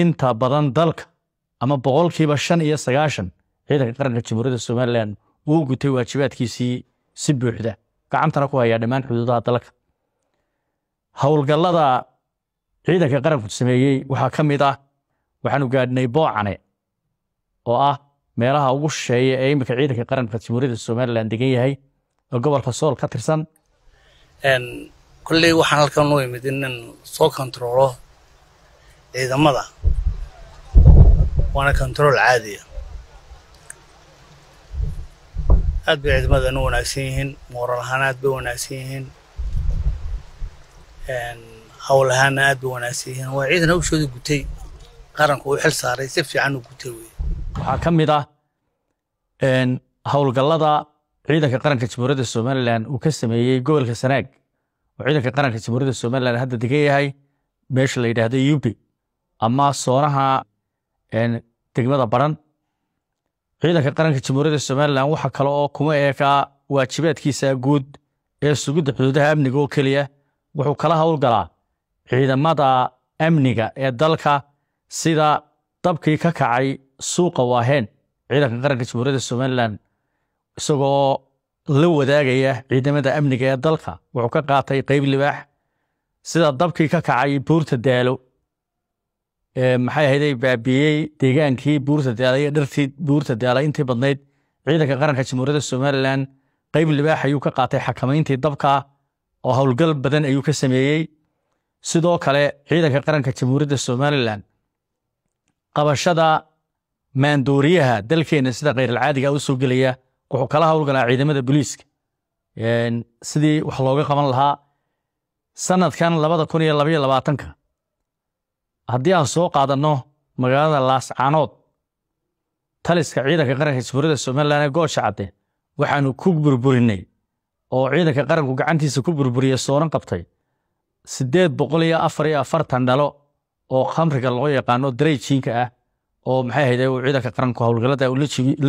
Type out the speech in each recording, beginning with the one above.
inta badan dalka ama boqolkiiba shan iyo sagaashan ciidanka qaranka jamhuuriyadda somalilan uu gutay waajibaadkiisii si buuxda gacantana ku hayaa dhammaan xuduudaha dalka howlgallada ciidanka qaranku sameeyey waxaa ka mid ah waxaanu gaadhnay boocane oo ah meelaha ugu shisheeya ee iminka ciidanka qaranka jamhuuriyadda somalilan degan yahay oo gobolka sool ka tirsan kolley waxaan halkan u imid in soo kontroolo ciidamada waana control caadiya ah. aada bay ciidamadan u wanaagsan yihiin mooral ahaana aad bay wanaagsan yihiin hawl ahaanna aad bay wanaagsan yihiin waa ciidan hawshooda gutay qaranku uu xil saaray si fiican u gutay wey waxaa ka mid ah howlgallada ciidanka qaranka jamhuuriyadda somalilan uu ka sameeyey gobolka sanaag oo ciidanka qaranka jamhuuriyadda somalilan hadda degan yahay meesha la yidhaahdo yubi ama soonaha degmada baran ciidanka qaranka jamhuuriyadda somalilan waxa kale oo kuma eegaa waajibaadkiisa guud ee sugidda xuduudaha amniga oo keliya wuxuu kala howlgalaa ciidamada amniga ee dalka sida dabkii ka kacay suuqa waaheen ciidanka qaranka jamhuuriyadda somalilan isagoo la wadaagaya ciidamada amniga ee dalka wuxuu ka qaatay qeyb libaax sida dabkii ka kacay buurta daalo maxay ahayday baabiiyey deegaankii buurta daala buurtadaala dhartii buurta daala intii badnayd ciidanka qaranka jamhuuriyadda somalilan qeyb libaax ayuu ka qaatay xakamayntii dabka oo howlgal badan ayuu ka sameeyey sidoo kale ciidanka qaranka jamhuuriyadda somalilan qabashada maandooriyaha dalkeenna sida kheyralcaadiga u soo gelaya wuxuu kala howlgalaa ciidamada booliiska sidii wax looga qaban lahaa sanadkan labada kun iyo labayo labaatanka haddii aan soo qaadanno magaalada laascaanood taliska ciidanka qaranka jumhuuriyadda somaliland ee goosha cadde waxaannu ku burburinay oo ciidanka qaranku gacantiisa ku burburiya soonan qabtay siddeed boqol iyo afar iyo afartan dhalo oo khamriga loo yaqaano dareyjiinka ah oo maxay hayday ciidanka qaranku howlgallada uu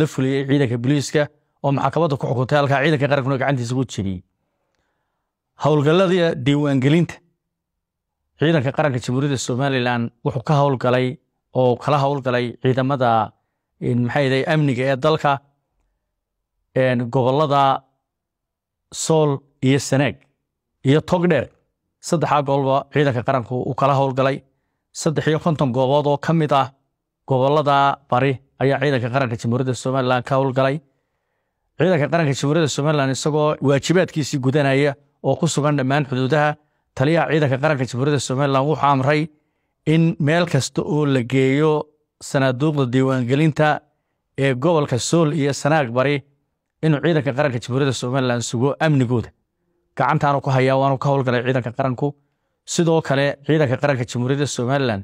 la fuliyey ciidanka booliiska oo maxkamadda ku xukuntay halkaa ciidanka qarankuna gacantiisa ku jiriyey howlgalladii diiwaangelinta ciidanka qaranka jamhuuriyadda somalilan wuxuu ka howlgalay oo kala howlgalay ciidamada maxaa amniga ee dalka gobolada sool iyo saneeg iyo togdheer saddexaa goolba ciidanka qaranku uu kala howlgalay saddex iyo konton goobood oo ka mid ah gobolada bari ayaa ciidanka qaranka jamhuuriyadda somalilan ka howlgalay ciidanka qaranka jamhuuriyadda somalilan isagoo waajibaadkiisii gudanaya oo ku sugan dhammaan xuduudaha taliyaha ciidanka qaranka jamhuuriyadda somaliland wuxuu amray in meel kasta oo la geeyo sanaaduuqda diiwaangelinta ee gobolka sool iyo sanaag bari inuu ciidanka qaranka jamhuuriyadda somaliland sugo amnigooda gacantaanu ku hayaa waanu ka howlgalay ciidanka qaranku sidoo kale ciidanka qaranka jamhuuriyadda somalilan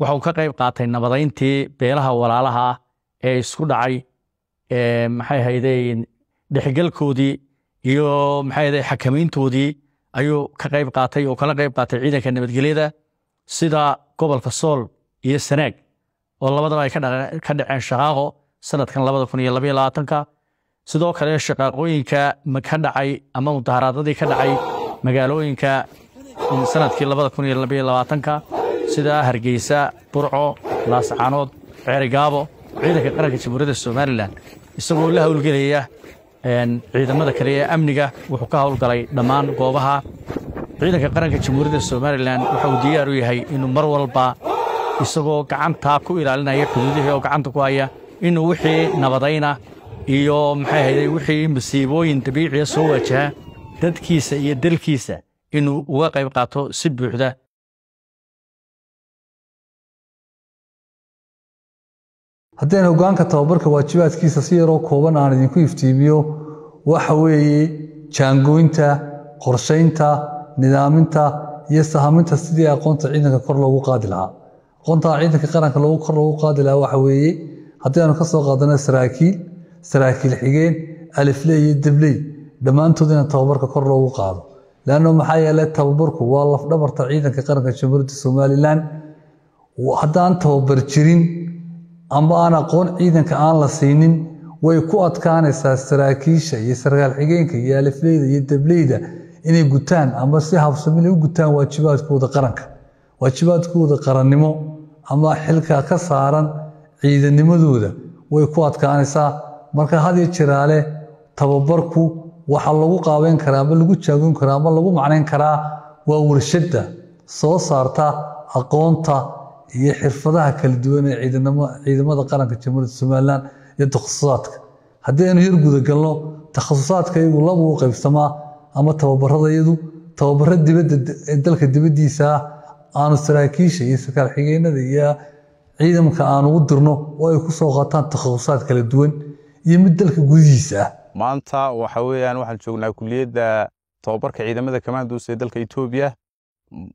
waxauu ka qayb qaatay nabadayntii beelaha walaalaha ee isku dhacay maxay ahaydeen dhexgalkoodii iyo maxay ahayd xakamayntoodii ayuu ka qayb qaatay oo kala qayb qaatay ciidanka nabadgelyada sida gobolka sool iyo sanaag oo labadaba ay ka dhaceen shaqaaqo sanadkan labada kun iyo labaiyo labaatanka sidoo kale shaqaaqooyinka ka dhacay ama mudaharaadadii ka dhacay magaalooyinka sanadkii labada kun iyo labaiyo labaatanka sida hargeysa burco laascaanood ceerigaabo ciidanka qaranka jamhuuriyadda somalilan isagoo la howlgelaya ciidamada kale ee amniga wuxuu ka hawlgalay dhammaan goobaha ciidanka qaranka jamhuuriyadda somalilan waxa uu diyaar u yahay inuu mar walba isagoo gacantaa ku ilaalinaya xuduudihii oo gacanta ku haya inuu wixii nabadayna iyo maxay hayday wixii masiibooyin dabiiciya soo waajaha dadkiisa iyo dalkiisa inuu uga qayb qaato si buuxda haddeen hoggaanka tababarka waajibaadkiisa si yaroo kooban aan idinku iftiimiyo waxa weeye jaangoynta qorshaynta nidaaminta iyo sahaminta sidii aqoonta ciidanka kor loogu qaadi lahaa aqoonta ciidanka qaranka kor loogu qaadi lahaa waxa weeye haddaynu ka soo qaadano saraakiil saraakiil xigeen alifley iyo dibley dhammaantood inaan tababarka kor loogu qaado lanno maxaa yeele tababarku waa lafdhabarta ciidanka qaranka jamhuuriyadda somalilan haddaan tababar jirin amba aan aqoon ciidanka aan la siinin way ku adkaanaysaa saraakiisha iyo sarkaal xigeenka iyo alifleyda iyo dableyda inay gutaan ama si habsamil u gutaan waajibaadkooda qaranka waajibaadkooda qarannimo ama xilka ka saaran ciidannimadooda way ku adkaanaysaa marka hadiyo jiraale tababarku waxa lagu qaabeyn karaa ama lagu jaagoyn karaa ama lagu macnayn karaa waa warshadda soo saarta aqoonta iyo xirfadaha kala duwan ee ciidamada qaranka jamhuuriyadda somalilan iyo takhasusaadka haddii aynu yar guda galno takhasusaadka iyagu laba u qaybsamaa ama tababarada iyadu tababaro dibadda dalka dibaddiisa ah aanu saraakiisha iyo sarkaal xigeenada iyo ciidamka aanu u dirno oo ay ku soo qaataan takhasusaad kala duwan iyo mid dalka gudihiisa ah maanta waxa weeyaan waxaan joognaa kuliyadda tababarka ciidamada kamaanduus ee dalka etoobiya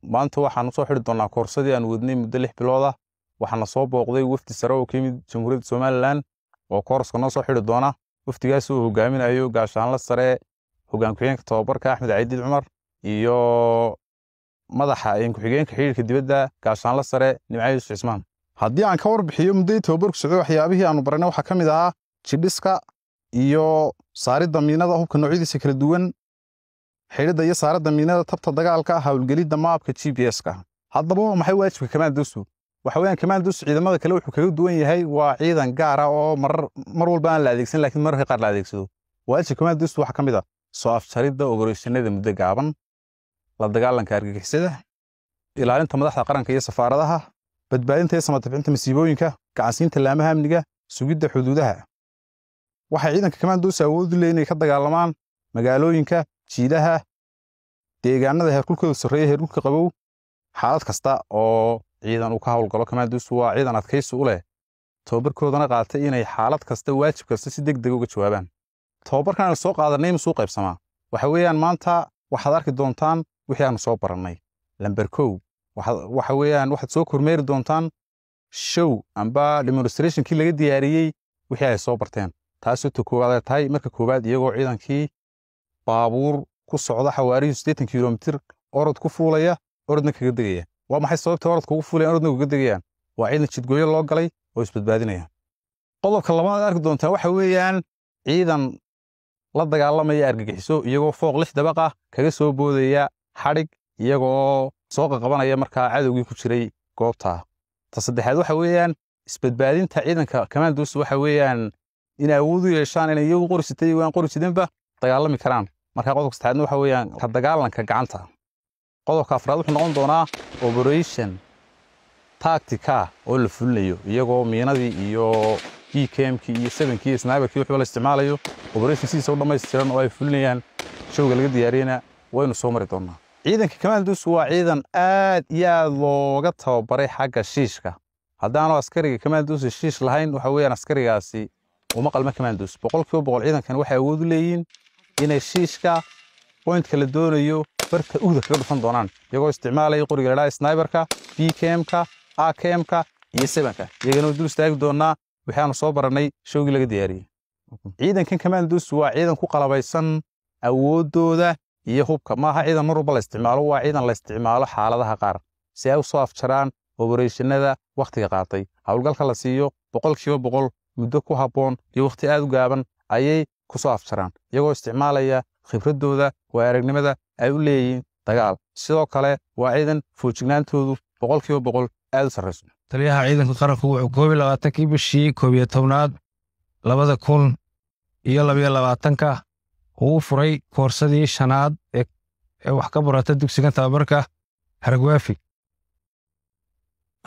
maanta waxaan soo xiri doonaa koorsadii aan wadnay muddo lix bilood ah waxaana soo booqday wafdi sare oo ka yimid jamhuuriyadda somalilan oo koorska noo soo xiri doona wafdigaas uu hogaaminayo gaashaanla sare hoggaan ku-xigeenka tababarka axmed caydiid cumar iyo madaxa een ku-xigeenka xiriirka dibadda gaashaanla sare nimca yuusuf cismaan haddii aan ka warbixiyo muddadii tababarku socdo waxyaabihii aanu baranay waxaa ka mid ahaa jidhiska iyo saaridda miinada hubka noocyadiisa kala duwan xidhidda iyo saaradda miinada tabta dagaalka ah howlgelidda maabka g b s-ka haddaba maxay waajibka kamaanduusu waxa weyaan kamaanduusu ciidamada kale wuxuu kaga duwan yahay waa ciidan gaar ah oo mar walba aan la adeegsan lakiin mararka qaar la adeegsado waajibka kamaanduusu waxaa ka mid ah soo afjaridda ogoreyshanada muddo gaaban la dagaalanka argagixisada ilaalinta madaxda qaranka iyo safaaradaha badbaadinta iyo samatabixinta masiibooyinka gacansiinta laamaha amniga sugidda xuduudaha waxay ciidanka kamaanduusu awoodi le inay ka dagaalamaan magaalooyinka jiidaha deegaanada heerkulkoodu sarreeya heerkulka qabow xaalad kasta oo ciidan uu ka howlgalo kamaandiisu waa ciidan adkaysi u leh tababarkoodana qaatay inay xaalad kasta waajib kasta si degdeg uga jawaabaan tababarkan soo qaadanay masuu qaybsamaa waxa weeyaan maanta waxaad arki doontaan wixii aanu soo barannay lamber kow waxa weeyaan waxaad soo kormeeri doontaan show amba demonstrationkii laga diyaariyey wixii ay soo barteen taasoo ta koowaad ay tahay marka koowaad iyagoo ciidankii baabuur ku socda xawaariyu sideetan kilomitir orod ku fuulaya orodna kaga degaya waa maxay sababta orodka ugu fuulayan orodna kaga degayaan waa ciidan jidgooyo loo galay oo isbadbaadinaya qodobka labaad arki doontaa waxa weeyaan ciidan la dagaalamaya argagixiso iyagoo fooq lix dabaq ah kaga soo boodaya xadhig iyagoo soo qaqabanaya markaa cadowgii ku jiray goobtaa ta saddexaad waxa weeyaan isbadbaadinta ciidanka kamaandos waxa weeyaan in awood u yeeshaan inay iyagu qorisitay waan qorisidinba dagaalami karaan marka qodobka saddexaadna waxa weeyaan ka dagaalanka gacanta qodobka afraad wuxuu noqon doonaa operation tactica oo la fulinayo iyagoo miinadii iyo e kmkii iyo sevenkii snaberkii waxba la isticmaalayo operation sidiisa u dhammaystiran oo ay fulinayaan showga laga diyaariyana waynu soo mari doonaa ciidanka kamaandus waa ciidan aad iyo aad looga tababaray xagga shiishka haddaanu askariga kamaanduusi shiish lahayn waxa weeyaan askarigaasi uma qalma kamaandus boqolkiiba boqol ciidankan waxay awood u leeyihiin inay shiishka boyntka la doonayo barta uda kaga dhufan doonaan iyagoo isticmaalaya qoriga ladhaa snaiberka bkmka akmka iyo sebanka iyagana dul istaagi doonaa waxaanu soo barannay showgii laga diyaariyey ciidankan kamandos waa ciidan ku qalabaysan awooddooda iyo hubka maaha ciidan mar walba la isticmaalo waa ciidan la isticmaalo xaaladaha qaar si ay u soo afjaraan obarashanada wakhtiga qaatay howlgalka la siiyo boqolkiiba boqol muddo ku habboon iyo wakhti aad u gaaban ayay kusoo afjaraan iyagoo isticmaalaya khibraddooda waa aragnimada ay u leeyihiin dagaal sidoo kale waa ciidan foojignaantoodu boqol kiiba boqol aad u sarrayso taliyaha ciidanka qaranku wuxuu koob iyo labaatankii bishii koob iyo tobnaad labada kun iyo labayo labaatanka uu furay koorsadii shanaad ee wax ka barata dugsiga tababarka hargwaafi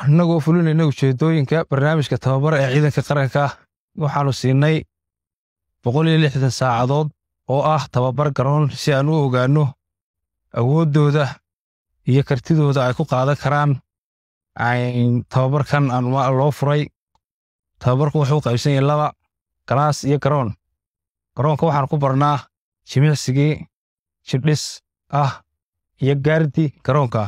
annagoo fulinayna ujeedooyinka barnaamijka tababar ee ciidanka qaranka waxaanu siinay boqol iyo lixdan saacadood oo ah tababar garoon si aan u ogaanno awooddooda iyo kartidooda ay ku qaadan karaan tababarkan loo furay tababarku wuxuu qaybsan yahay laba galaas iyo garoon garoonka waxaan ku barnaa jimicsigii jidhis ah iyo gaardi garoonka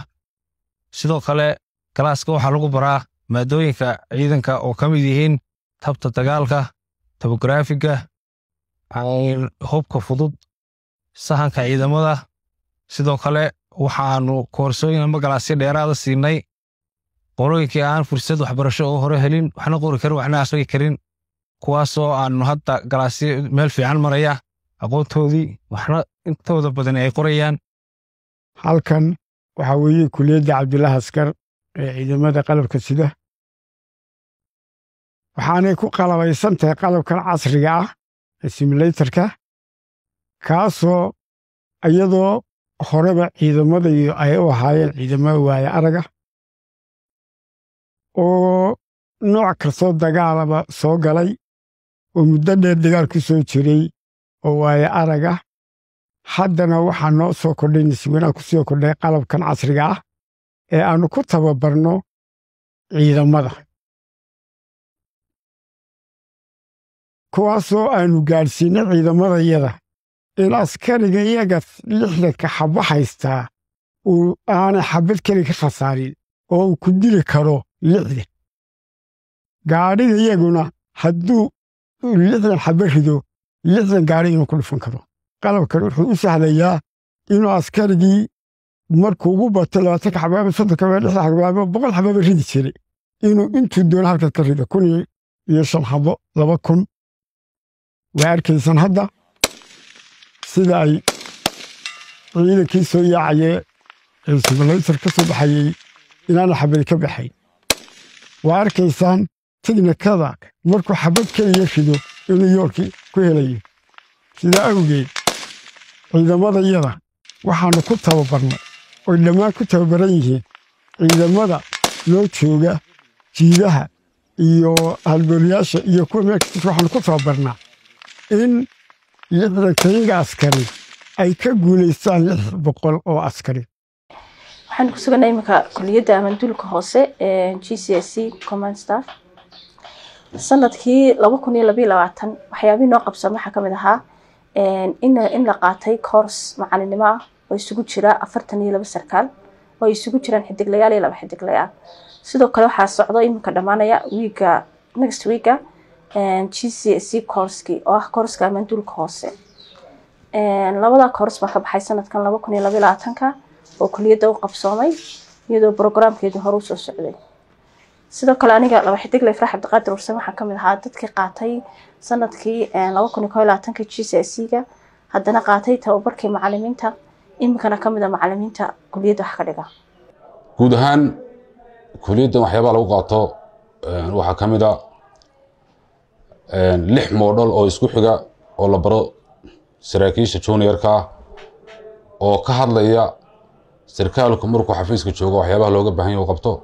sidoo kale galaaska waxaa lagu baraa maadooyinka ciidanka oo ka mid yihiin tabta dagaalka tobograafiga cayl hubka fudud sahanka ciidamada sidoo kale waxaannu koorsooyin ama galaasyo dheeraada siinay qorooyinkii aan fursad waxbarasho oo hore helin waxna qori karin waxna akhrii karin kuwaasoo aanu hadda galaasyo meel fiican maraya aqoontoodii waxna intooda badan ay qorayaan halkan waxaa weeye kuliyadda cabdulaah askar ee ciidamada qalabka sida waxaanay ku qalabaysan tahay qalabkan casriga ah simulatorka kaasoo iyadoo horeba ciidamadayo ay u ahaayeen ciidamada waaye araga oo nooc kastoo dagaalaba soo galay oo muddo dheer dagaal ku soo jiray oo waaye araga haddana waxaa noo soo kordhay wanaa ku soo kordhay qalabkan casriga ah ee aannu ku tababarno ciidamada kuwaasoo aannu gaadhsiinay ciidamadayada in askariga iyaga lixda kaxaba haystaa uu aanay xabad keli ka khasaarin oo uu ku dili karo lixda gaadhiga iyaguna hadduu lixdan xaba rido lixdan gaadhi inuu ku dhufan karo qalabkan wuxuu u sahlayaa inuu askarigii markuu ugu bato labaatan xabaaba soddon kabaa lixdan xabaaba boqol xabaaba ridi jiray inuu intuu doono halkaas ka rido kun iyo shan xabo laba kun waa arkaysaan hadda sida ay ciidankii soo yaacayee ee subalayser ka soo baxayey inaana xabad ka baxayn waa arkaysaan tignakada markuu xabad keliya rido inuu yoolkii ku helayo sidaa awgeed ciidamadayada waxaanu ku tababarnay oy dhammaan ku tababaran yihiin ciidamada loo jooga jiidaha iyo halgoolayaasha iyo kuwa meel kasta waxaannu ku tababarnaa in lixda keliga askari ay ka guuleystaan lix boqol oo askari waxaan ku suganaa iminka kuliyadda amanduulka hoose ee g c c e command staff sanadkii laba kun iyo labaiyo labaatan waxyaabihii noo qabsan waxaa kamid ahaa in la qaatay coors macalinimo ah oo isugu jira afartan iyo labo sarkaal oo ay isugu jiraan xidiglayaal iyo laba xidiglayaal sidoo kale waxaa socdo iminka dhammaanaya wiiga next weeka gcse courski oo ah courska amandulka hoose labada cours baa ka baxay sanadkan laba kun iyo laba labaatanka oo kuliyadda u qabsoomay iyadoo brograamkeedu hore usoo socday sidoo kale aniga laba xidigle ifraax cabdiqaadir warsen waxaa kamid ahaa dadkii qaatay sanadkii eh, laba kun iyo koo labaatanka gcse-ga haddana qaatay tababarkii macalimiinta iminkana kamid a ah macalimiinta kuliyadda wax ka dhiga guud ahaan kuliyaddan waxyaabaa lagu qaato eh, waxaa kamid a ah lix moodhal oo isku xiga oo la baro saraakiisha juniorka oo ka hadlaya sarkaalku markuu xafiiska joogo waxyaabaha looga baahan yahay u qabto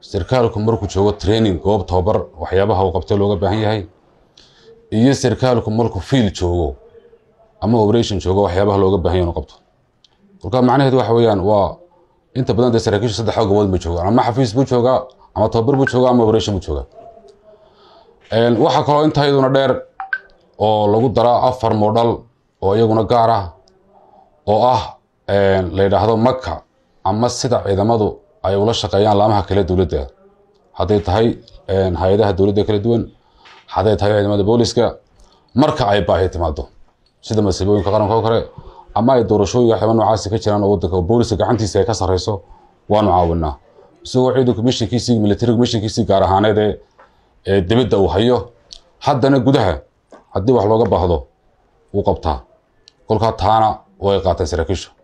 sarkaalku markuu joogo training goob tababar waxyaabaha uu qabto looga baahan yahay iyo sarkaalku markuu fiil joogo ama operation joogo waxyaabaha looga baahan yahay inuu qabto kolkaa macnaheedu waxa weeyaan waa inta badan dee saraakiisha saddexda gobood buu joogaa ama xafiis buu joogaa ama tababar buu joogaa ama operation buu joogaa waxaa kaloo inta intayduna dheer oo lagu daraa afar moodhal oo iyaguna gaar ah oo ah la yidhaahdo maka ama sida ciidamadu ay ula shaqeeyaan laamaha kale dowladda hadday tahay hay-adaha dowladda kala duwan hadday tahay ciidamada booliska marka ay baahi timaado sida masiibooyinka qaranka oo kale ama ay doorashooyinka xiban noocaasi ka jiraan oo wadanka booliska gacantiisa ay ka sarreyso waanu caawinaa isagoo ciidanku mishinkiisii military mishinkiisii gaar ahaaneed ee ee dibadda uu hayo haddana gudaha haddii wax looga baahdo wuu qabtaa kolkaa taana way qaatay saraakiisha